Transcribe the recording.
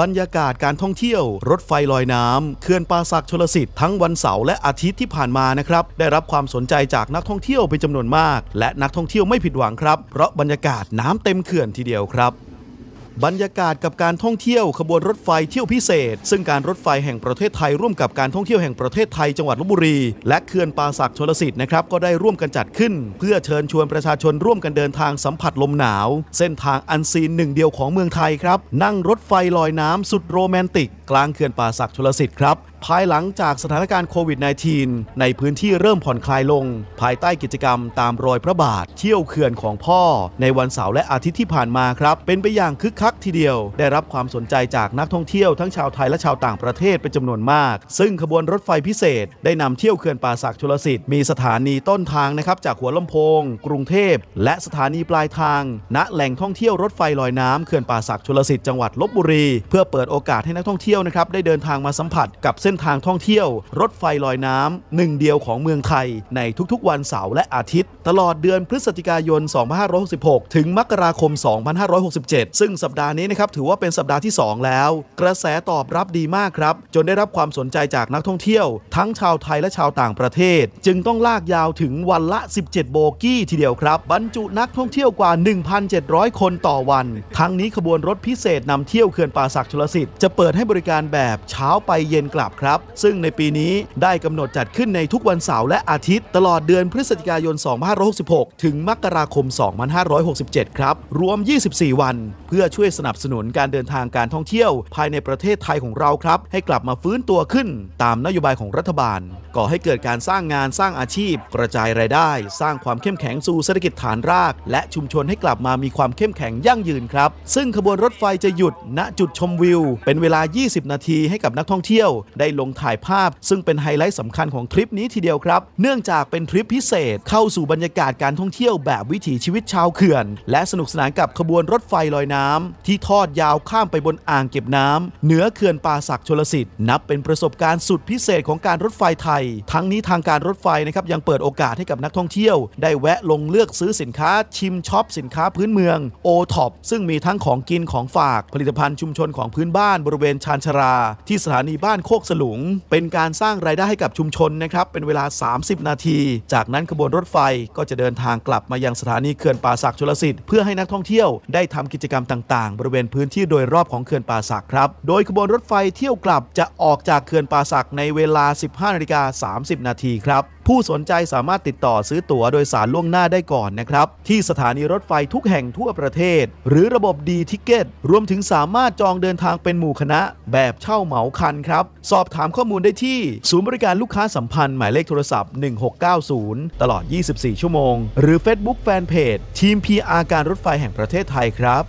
บรรยากาศการท่องเที่ยวรถไฟลอยน้ำเขื่อนป่าสักชลสิทธิ์ทั้งวันเสาร์และอาทิตย์ที่ผ่านมานะครับ ได้รับความสนใจจากนักท่องเที่ยว เป็นจำนวนมาก และนักท่องเที่ยวไม่ผิดหวังครับเพราะบรรยากาศน้ำเต็มเขื่อนทีเดียวครับบรรยากาศกับการท่องเที่ยว ขบวนรถไฟเที่ยวพิเศษ ซึ่งการรถไฟแห่งประเทศไทยร่วมกับการท่องเที่ยว แห่งประเทศไทยจังหวัดลบบุรี และเขื่อนปาสักชนลสิทธิ์นะครับก็ได้ร่วมกันจัดขึ้น เพื่อเชิญชวนประชาชนร่วมกันเดินทางสัมผัสลมหนาว เส้นทางอันซีนหนึ่งเดียวของเมืองไทยครับนั่งรถไฟลอยน้ำสุดโรแมนติกกลางเขื่อนปาสักชลสิทธิ์ครับภายหลังจากสถานการณ์โควิด -19 ในพื้นที่เริ่มผ่อนคลายลง ภายใต้กิจกรรมตามรอยพระบาทเที่ยวเขื่อนของพ่อ ในวันเสาร์และอาทิตย์ที่ผ่านมาครับเป็นไปอย่างคึกคักทีเดียวได้รับความสนใจจากนักท่องเที่ยวทั้งชาวไทยและชาวต่างประเทศเป็นจำนวนมาก ซึ่งขบวนรถไฟพิเศษ ได้นำเที่ยวเขื่อนป่าสักชลสิทธิ์มีสถานีต้นทางนะครับจากหัวลำโพงกรุงเทพและสถานีปลายทางณแหล่งท่องเที่ยวรถไฟลอยน้ำเขื่อนป่าสักชลสิทธิ์จังหวัดลบบุรีเพื่อเปิดโอกาสให้นักท่องเที่ยวนะครับได้เดินทางมาสัมผัสกับเส้นทางท่องเที่ยว รถไฟลอยน้ำ หนึ่งเดียวของเมืองไทย ในทุก ๆ วันเสาร์และอาทิตย์ ตลอดเดือนพฤศจิกายน 2566 ถึงมกราคม 2567 ซึ่งสัปดาห์นี้นะครับถือว่าเป็นสัปดาห์ที่ 2 แล้ว กระแสตอบรับดีมากครับ จนได้รับความสนใจจากนักท่องเที่ยว ทั้งชาวไทยและชาวต่างประเทศ จึงต้องลากยาวถึงวันละ 17 โบกี้ทีเดียวครับ บรรจุนักท่องเที่ยวกว่า 1,700 คนต่อวันทั้งนี้ขบวนรถพิเศษนำเที่ยวเขื่อนป่าสักชลสิทธิ์จะเปิดให้บริการแบบเช้าไปเย็นกลับครับซึ่งในปีนี้ได้กำหนดจัดขึ้นในทุกวันเสาร์และอาทิตย์ตลอดเดือนพฤศจิกายน 2566 ถึงมกราคม 2567 ครับ รวม 24 วัน เพื่อช่วยสนับสนุนการเดินทางการท่องเที่ยว ภายในประเทศไทยของเราครับให้กลับมาฟื้นตัวขึ้น ตามนโยบายของรัฐบาล ก่อให้เกิดการสร้างงานสร้างอาชีพ กระจายรายได้ สร้างความเข้มแข็งสู่เศรษฐกิจฐานราก และชุมชนให้กลับมามีความเข้มแข็งยั่งยืนครับซึ่งขบวนรถไฟจะหยุด ณจุดชมวิว เป็นเวลา 20 นาทีให้กับนักท่องเที่ยวไดได้ลงถ่ายภาพ ซึ่งเป็นไฮไลท์สำคัญของทริปนี้ทีเดียวครับ เนื่องจากเป็นทริปพิเศษ เข้าสู่บรรยากาศการท่องเที่ยวแบบวิถีชีวิตชาวเขื่อน และสนุกสนานกับขบวนรถไฟลอยน้ำ ที่ทอดยาวข้ามไปบนอ่างเก็บน้ำเหนือเขื่อนป่าศักชลสิทธิ์นับเป็นประสบการณ์สุดพิเศษของการรถไฟไทย ทั้งนี้ทางการรถไฟนะครับยังเปิดโอกาสให้กับนักท่องเที่ยว ได้แวะลงเลือกซื้อสินค้าชิมช็อปสินค้าพื้นเมืองโอท็อปซึ่งมีทั้งของกินของฝากผลิตภัณฑ์ชุมชนของพื้นบ้านบริเวณชานชรา ที่สถานีบ้านโคกสลุงเป็นการสร้างรายได้ให้กับชุมชนนะครับเป็นเวลา 30 นาที จากนั้นขบวนรถไฟก็จะเดินทางกลับมายังสถานีเขื่อนป่าสักชลสิทธิ์เพื่อให้นักท่องเที่ยวได้ทำกิจกรรมต่างๆ บริเวณพื้นที่โดยรอบของเขื่อนป่าสักครับโดยขบวนรถไฟเที่ยวกลับจะออกจากเขื่อนป่าสักในเวลา 15 นาฬิกา 30 นาทีครับผู้สนใจสามารถติดต่อซื้อตั๋วโดยสารล่วงหน้าได้ก่อนนะครับ ที่สถานีรถไฟทุกแห่งทั่วประเทศ หรือระบบดีทิเกตรวมถึงสามารถจองเดินทางเป็นหมู่คณะแบบเช่าเหมาคันครับ สอบถามข้อมูลได้ที่ศูนย์บริการลูกค้าสัมพันธ์หมายเลขโทรศัพท์ 1690 ตลอด 24 ชั่วโมง หรือ Facebook Fanpage ทีม PR การรถไฟแห่งประเทศไทยครับ